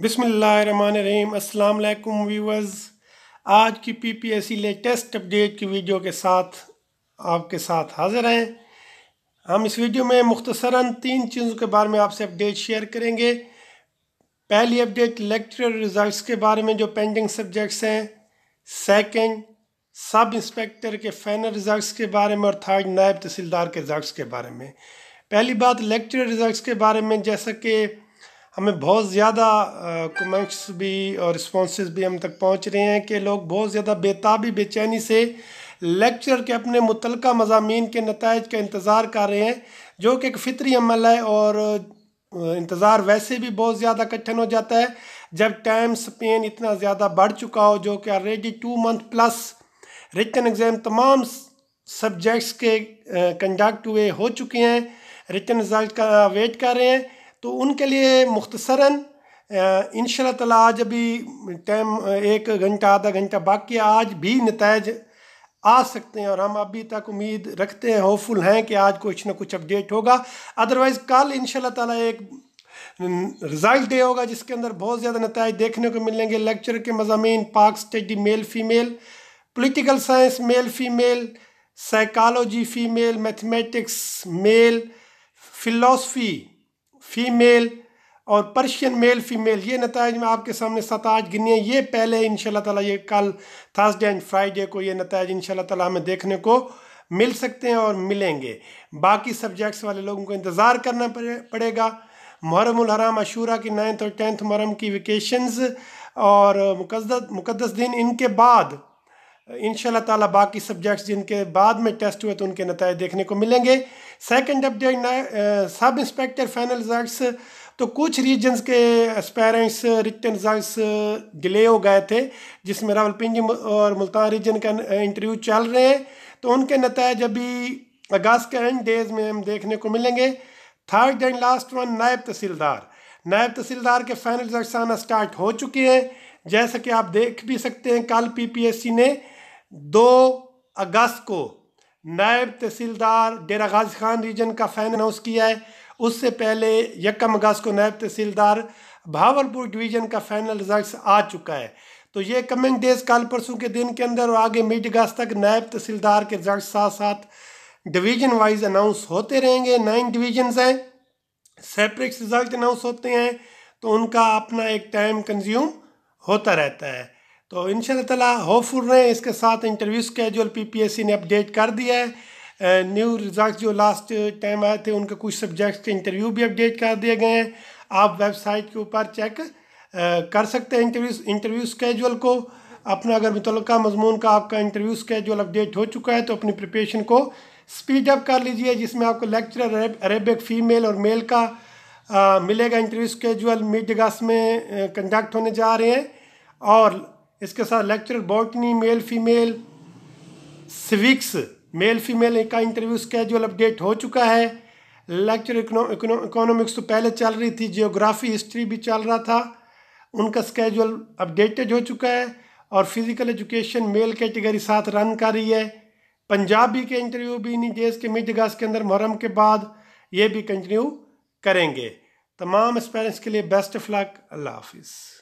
बिसमीम अल्लाम व्यूवर्स आज की P P S C latest update की वीडियो के साथ आपके साथ हाज़िर हैं हम इस वीडियो में मुख्तसरा तीन चीज़ों के बारे में आपसे अपडेट शेयर करेंगे पहली अपडेट लेक्चर रिज़ल्ट के बारे में जो पेंडिंग सब्जेक्ट्स हैं सेकेंड सब इंस्पेक्टर के फाइनल रिज़ल्ट के बारे में और थर्ड नायब तहसीलदार के रिज़ल्ट के बारे में पहली बात लेक्चर रिज़ल्ट के बारे में जैसा कि हमें बहुत ज़्यादा कमेंट्स भी और रिस्पॉन्स भी हम तक पहुँच रहे हैं कि लोग बहुत ज़्यादा बेताबी बेचैनी से लेक्चर के अपने मुतल मजामी के नतज का इंतज़ार कर रहे हैं जो कि एक फितरी अमल है और इंतज़ार वैसे भी बहुत ज़्यादा कठिन हो जाता है जब टाइम स्पेन इतना ज़्यादा बढ़ चुका हो जो कि already two month plus written exam तमाम सब्जेक्ट्स के कंडक्ट हुए हो चुके हैं रिटर्न रिज़ल्ट का वेट कर रहे हैं तो उनके लिए मुख्तसरा इन ताला आज अभी टाइम एक घंटा आधा घंटा बाकी आज भी नतज आ सकते हैं और हम अभी तक उम्मीद रखते हैं होपफुल हैं कि आज कुछ ना कुछ अपडेट होगा अदरवाइज़ कल इन ताला एक रिज़ल्ट डे होगा जिसके अंदर बहुत ज़्यादा नतज देखने को मिलेंगे लेक्चर के मजामी Pak study male female political science male female psychology female mathematics male philosophy female और पर्शियन मेल फीमेल ये नतज में आपके सामने सताज गिनिए ये पहले इन ताला ये कल थर्सडे एंड फ्राइडे को ये नतज इन तला हमें देखने को मिल सकते हैं और मिलेंगे बाकी सब्जेक्ट्स वाले लोगों को इंतज़ार करना पड़ेगा मुहरम हराम अशूरा की नाइन्थ और टेंथ मुहरम की वेकेशंस और मुकदस मुकदस दिन इनके बाद इन ताला बाकी सब्जेक्ट्स जिनके बाद में टेस्ट हुए तो उनके नतज देखने को मिलेंगे second update sub inspector final results तो कुछ रीजन्स के एस्पेरेंट्स रिटर्न रिजल्ट्स डिले हो गए थे जिसमें रावलपिंडी और मुल्तान रीजन का इंटरव्यू चल रहे हैं तो उनके नतज अभी अगस्त के एंड डेज में हम देखने को मिलेंगे थर्ड एंड लास्ट वन नायब तहसीलदार नायब तहसीलदार के फाइनल रिजल्ट आना स्टार्ट हो चुके हैं जैसा कि आप देख भी सकते हैं कल पीपीएससी ने दो अगस्त को नायब तहसीलदार डेरा गाजी खान रीजन का फैन अनाउंस किया है उससे पहले यकम अगस्त को नायब तहसीलदार भावलपुर डिवीज़न का फाइनल रिजल्ट आ चुका है तो ये कमिंग डेज कल परसों के दिन के अंदर और आगे मिड अगस्त तक नायब तहसीलदार के रिजल्ट साथ साथ डिवीज़न वाइज अनाउंस होते रहेंगे नाइन डिवीजन्स हैं सेपरेट रिजल्ट अनाउंस होते हैं तो उनका अपना एक टाइम कंज्यूम होता रहता है तो इन शाला होपफुल रहे इसके साथ इंटरव्यू एस पीपीएससी ने अपडेट कर दिया है न्यू रिजल्ट जो लास्ट टाइम आए थे उनके कुछ सब्जेक्ट्स के इंटरव्यू भी अपडेट कर दिए गए हैं आप वेबसाइट के ऊपर चेक कर सकते हैं इंटरव्यू इंटरव्यू स्केजूल को अपना अगर मुतल मजमून का आपका इंटरव्यू स्केजूल अपडेट हो चुका है तो अपनी प्रिपरेशन को स्पीड अप कर लीजिए जिसमें आपको लेक्चर अरेबिक फ़ीमेल और मेल का आ, मिलेगा इंटरव्यू स्केजूल मिड अगस्त में कंडक्ट होने जा रहे हैं और इसके साथ lecture botany male female civics male female का इंटरव्यू स्केजुअल अपडेट हो चुका है लेक्चर इकोनॉमिक्स तो पहले चल रही थी जियोग्राफी हिस्ट्री भी चल रहा था उनका स्केजुअल अपडेटेड हो चुका है और फिज़िकल एजुकेशन मेल कैटेगरी साथ रन कर रही है पंजाबी के इंटरव्यू भी इन्हीं डेज के मिड अगस्त के अंदर मुहर्रम के बाद ये भी कंटिन्यू करेंगे तमाम स्पेरेंट्स के लिए बेस्ट ऑफ लक अल्लाह हाफिज़